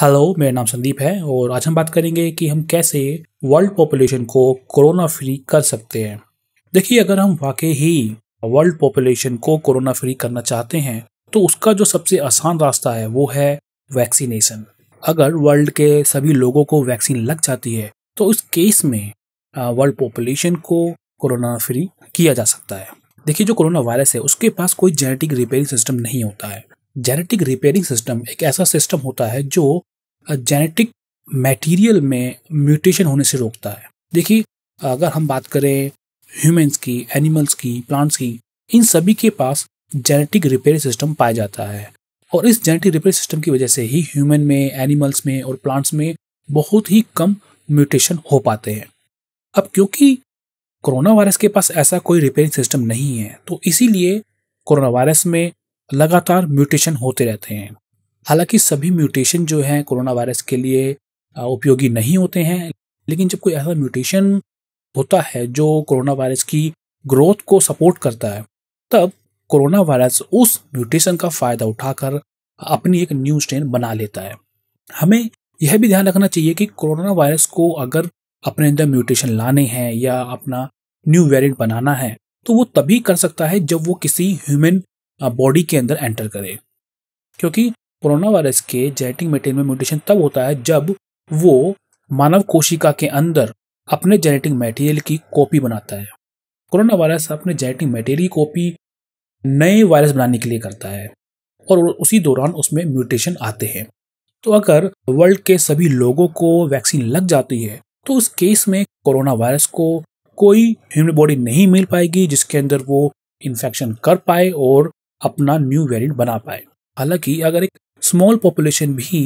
hello मेरा नाम संदीप है और आज हम बात करेंगे कि हम कैसे वर्ल्ड पॉपुलेशन को कोरोना फ्री कर सकते हैं देखिए अगर हम वाकई ही वर्ल्ड पॉपुलेशन को कोरोना फ्री करना चाहते हैं तो उसका जो सबसे आसान रास्ता है वो है वैक्सीनेशन अगर वर्ल्ड के सभी लोगों को वैक्सीन लग जाती है तो उस केस में वर्ल्ड पॉपुलेशन को कोरोना फ्री किया जा सकता है देखिए जो कोरोना वायरस है उसके पास कोई जेनेटिक रिपेयरिंग सिस्टम नहीं होता है जेनेटिक रिपेयरिंग सिस्टम एक ऐसा सिस्टम होता है जो जेनेटिक मटेरियल में म्यूटेशन होने से रोकता है देखिए अगर हम बात करें ह्यूमंस की एनिमल्स की प्लांट्स की इन सभी के पास जेनेटिक रिपेयर सिस्टम पाया जाता है और इस जेनेटिक रिपेयर सिस्टम की वजह से ही ह्यूमन में एनिमल्स में और प्लांट्स में बहुत ही कम म्यूटेशन हो पाते हैं अब क्योंकि कोरोना वायरस के पास ऐसा कोई रिपेयरिंग सिस्टम नहीं है तो इसीलिए कोरोना वायरस में लगातार म्यूटेशन होते रहते हैं हालांकि सभी म्यूटेशन जो हैं कोरोना वायरस के लिए उपयोगी नहीं होते हैं लेकिन जब कोई ऐसा म्यूटेशन होता है जो कोरोना वायरस की ग्रोथ को सपोर्ट करता है तब कोरोना वायरस उस म्यूटेशन का फ़ायदा उठाकर अपनी एक न्यू स्ट्रेन बना लेता है हमें यह भी ध्यान रखना चाहिए कि कोरोना वायरस को अगर अपने अंदर म्यूटेशन लाने हैं या अपना न्यू वेरिएंट बनाना है तो वो तभी कर सकता है जब वो किसी ह्यूमन बॉडी के अंदर एंटर करे क्योंकि कोरोना वायरस के जेनेटिक मटेरियल में म्यूटेशन तब होता है जब वो मानव कोशिका के अंदर अपने जेनेटिक मटेरियल की कॉपी बनाता है कोरोना वायरस अपने जेनेटिक मटेरियल की कॉपी नए वायरस बनाने के लिए करता है और उसी दौरान उसमें म्यूटेशन आते हैं तो अगर वर्ल्ड के सभी लोगों को वैक्सीन लग जाती है तो उस केस में कोरोना वायरस को कोई ह्यूमन बॉडी नहीं मिल पाएगी जिसके अंदर वो इन्फेक्शन कर पाए और अपना न्यू वेरिएंट बना पाए हालांकि अगर एक स्मॉल पॉपुलेशन भी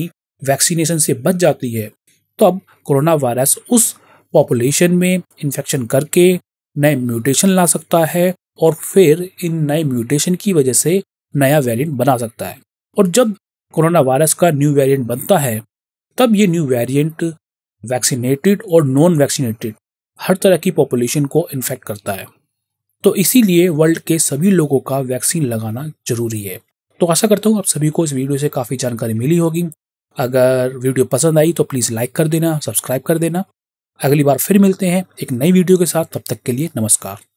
वैक्सीनेशन से बच जाती है तो अब कोरोना वायरस उस पॉपुलेशन में इन्फेक्शन करके नए म्यूटेशन ला सकता है और फिर इन नए म्यूटेशन की वजह से नया वेरिएंट बना सकता है और जब कोरोना वायरस का न्यू वेरिएंट बनता है तब ये न्यू वेरिएंट वैक्सीनेटेड और नॉन वैक्सीनेटेड हर तरह की पॉपुलेशन को इन्फेक्ट करता है तो इसीलिए वर्ल्ड के सभी लोगों का वैक्सीन लगाना जरूरी है तो आशा करता हूँ आप सभी को इस वीडियो से काफ़ी जानकारी मिली होगी अगर वीडियो पसंद आई तो प्लीज़ लाइक कर देना सब्सक्राइब कर देना अगली बार फिर मिलते हैं एक नई वीडियो के साथ तब तक के लिए नमस्कार